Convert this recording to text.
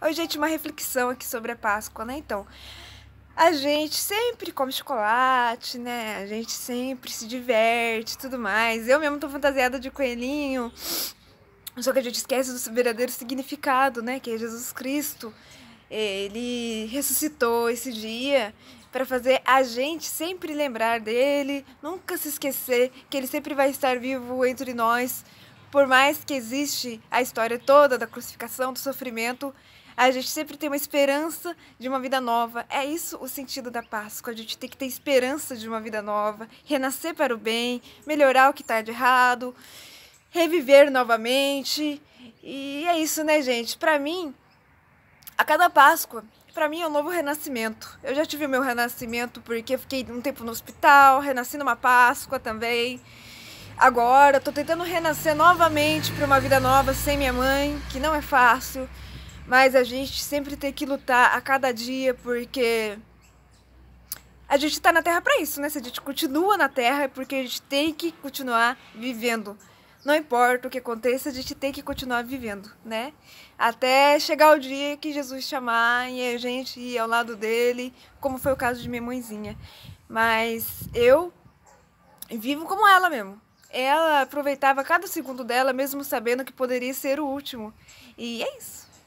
Oi, gente, uma reflexão aqui sobre a Páscoa, né? Então, a gente sempre come chocolate, né? A gente sempre se diverte e tudo mais. Eu mesmo tô fantasiada de coelhinho. Só que a gente esquece do verdadeiro significado, né? Que é Jesus Cristo. Ele ressuscitou esse dia para fazer a gente sempre lembrar dele, nunca se esquecer que ele sempre vai estar vivo entre nós. Por mais que existe a história toda da crucificação, do sofrimento, a gente sempre tem uma esperança de uma vida nova. É isso o sentido da Páscoa. A gente tem que ter esperança de uma vida nova, renascer para o bem, melhorar o que está de errado, reviver novamente. E é isso, né, gente? Para mim, a cada Páscoa, para mim é um novo renascimento. Eu já tive o meu renascimento porque eu fiquei um tempo no hospital, renasci numa Páscoa também. Agora, estou tentando renascer novamente para uma vida nova sem minha mãe, que não é fácil. Mas a gente sempre tem que lutar a cada dia, porque a gente está na Terra para isso, né? Se a gente continua na Terra, é porque a gente tem que continuar vivendo. Não importa o que aconteça, a gente tem que continuar vivendo, né? Até chegar o dia que Jesus chamar e a gente ir ao lado dele, como foi o caso de minha mãezinha. Mas eu vivo como ela mesmo. Ela aproveitava cada segundo dela, mesmo sabendo que poderia ser o último. E é isso.